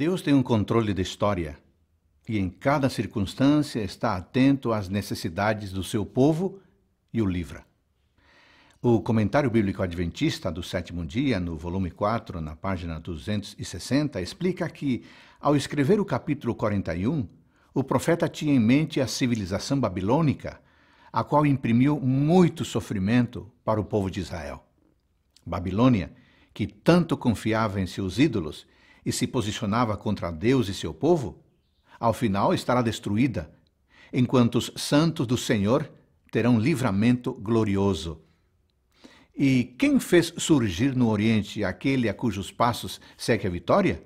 Deus tem um controle da história e em cada circunstância está atento às necessidades do seu povo e o livra. O Comentário Bíblico Adventista do Sétimo Dia, no volume 4, na página 260, explica que, ao escrever o capítulo 41, o profeta tinha em mente a civilização babilônica, a qual imprimiu muito sofrimento para o povo de Israel. Babilônia, que tanto confiava em seus ídolos e se posicionava contra Deus e seu povo, ao final estará destruída, enquanto os santos do Senhor terão livramento glorioso. E quem fez surgir no Oriente aquele a cujos passos segue a vitória?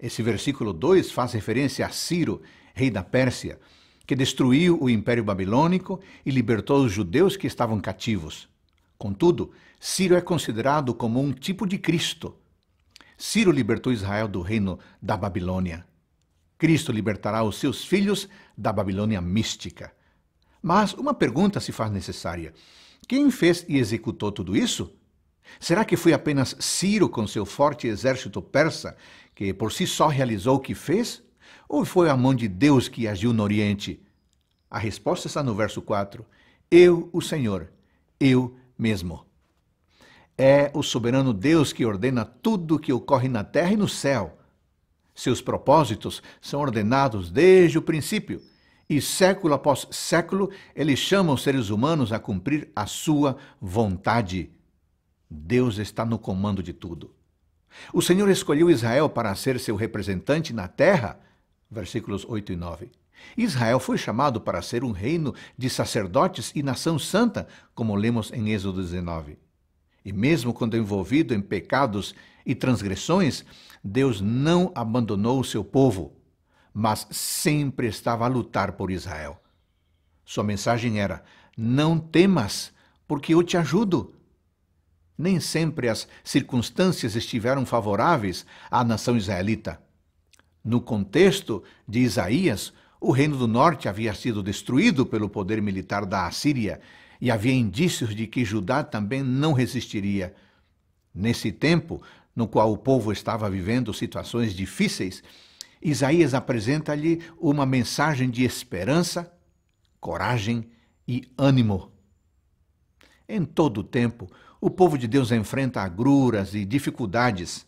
Esse versículo 2 faz referência a Ciro, rei da Pérsia, que destruiu o Império Babilônico e libertou os judeus que estavam cativos. Contudo, Ciro é considerado como um tipo de Cristo, Ciro libertou Israel do reino da Babilônia. Cristo libertará os seus filhos da Babilônia mística. Mas uma pergunta se faz necessária: quem fez e executou tudo isso? Será que foi apenas Ciro com seu forte exército persa que por si só realizou o que fez? Ou foi a mão de Deus que agiu no Oriente? A resposta está no verso 4. Eu, o Senhor, eu mesmo. É o soberano Deus que ordena tudo o que ocorre na terra e no céu. Seus propósitos são ordenados desde o princípio, e século após século ele chama os seres humanos a cumprir a sua vontade. Deus está no comando de tudo. O Senhor escolheu Israel para ser seu representante na terra, versículos 8 e 9. Israel foi chamado para ser um reino de sacerdotes e nação santa, como lemos em Êxodo 19. E mesmo quando envolvido em pecados e transgressões, Deus não abandonou o seu povo, mas sempre estava a lutar por Israel. Sua mensagem era: Não temas, porque eu te ajudo. Nem sempre as circunstâncias estiveram favoráveis à nação israelita. No contexto de Isaías, o Reino do Norte havia sido destruído pelo poder militar da Assíria e havia indícios de que Judá também não resistiria. Nesse tempo, no qual o povo estava vivendo situações difíceis, Isaías apresenta-lhe uma mensagem de esperança, coragem e ânimo. Em todo o tempo, o povo de Deus enfrenta agruras e dificuldades.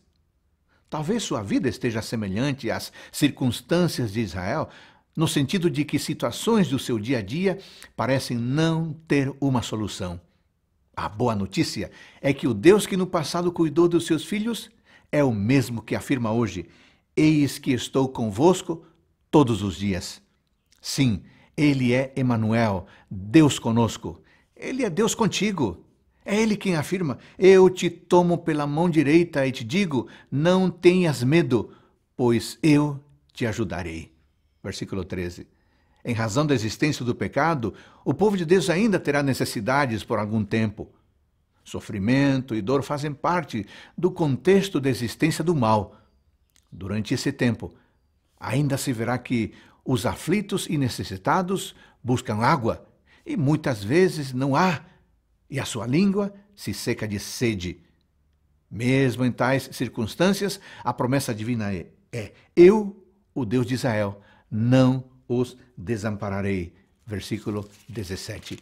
Talvez sua vida esteja semelhante às circunstâncias de Israel, no sentido de que situações do seu dia a dia parecem não ter uma solução. A boa notícia é que o Deus que no passado cuidou dos seus filhos é o mesmo que afirma hoje: Eis que estou convosco todos os dias. Sim, ele é Emanuel, Deus conosco. Ele é Deus contigo. É ele quem afirma: Eu te tomo pela mão direita e te digo: Não tenhas medo, pois eu te ajudarei versículo 13. Em razão da existência do pecado, o povo de Deus ainda terá necessidades por algum tempo. Sofrimento e dor fazem parte do contexto da existência do mal. Durante esse tempo, ainda se verá que os aflitos e necessitados buscam água e muitas vezes não há, e a sua língua se seca de sede. Mesmo em tais circunstâncias, a promessa divina é: é Eu, o Deus de Israel, não os desampararei. Versículo 17.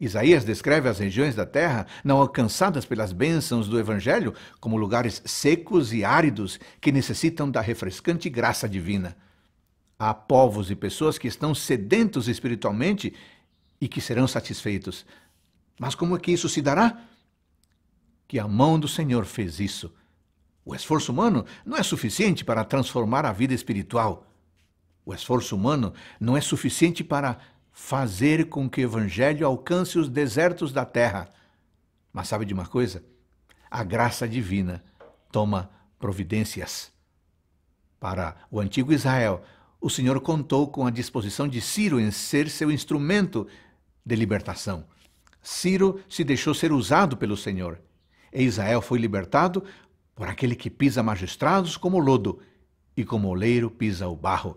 Isaías descreve as regiões da terra não alcançadas pelas bênçãos do Evangelho como lugares secos e áridos que necessitam da refrescante graça divina. Há povos e pessoas que estão sedentos espiritualmente e que serão satisfeitos. Mas como é que isso se dará? Que a mão do Senhor fez isso. O esforço humano não é suficiente para transformar a vida espiritual. O esforço humano não é suficiente para fazer com que o Evangelho alcance os desertos da terra. Mas sabe de uma coisa? A graça divina toma providências. Para o antigo Israel, o Senhor contou com a disposição de Ciro em ser seu instrumento de libertação. Ciro se deixou ser usado pelo Senhor. E Israel foi libertado por aquele que pisa magistrados como lodo e como oleiro pisa o barro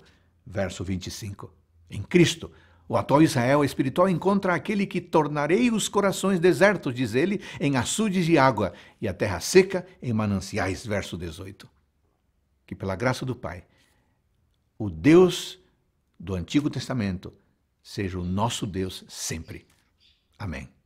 verso 25. Em Cristo, o atual Israel espiritual encontra aquele que tornarei os corações desertos, diz ele, em açudes de água, e a terra seca em mananciais, verso 18. Que pela graça do Pai, o Deus do Antigo Testamento seja o nosso Deus sempre. Amém.